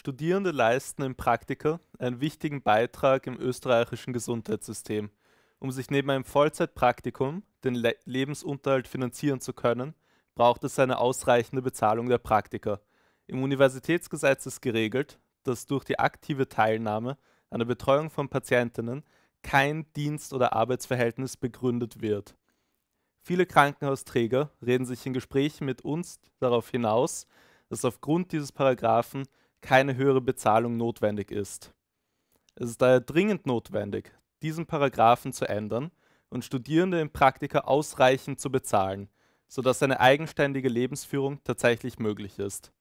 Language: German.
Studierende leisten im Praktika einen wichtigen Beitrag im österreichischen Gesundheitssystem. Um sich neben einem Vollzeitpraktikum den Le Lebensunterhalt finanzieren zu können, braucht es eine ausreichende Bezahlung der Praktika. Im Universitätsgesetz ist geregelt, dass durch die aktive Teilnahme an der Betreuung von Patientinnen kein Dienst- oder Arbeitsverhältnis begründet wird. Viele Krankenhausträger reden sich in Gesprächen mit uns darauf hinaus, dass aufgrund dieses Paragraphen keine höhere Bezahlung notwendig ist. Es ist daher dringend notwendig, diesen Paragraphen zu ändern und Studierende im Praktika ausreichend zu bezahlen, sodass eine eigenständige Lebensführung tatsächlich möglich ist.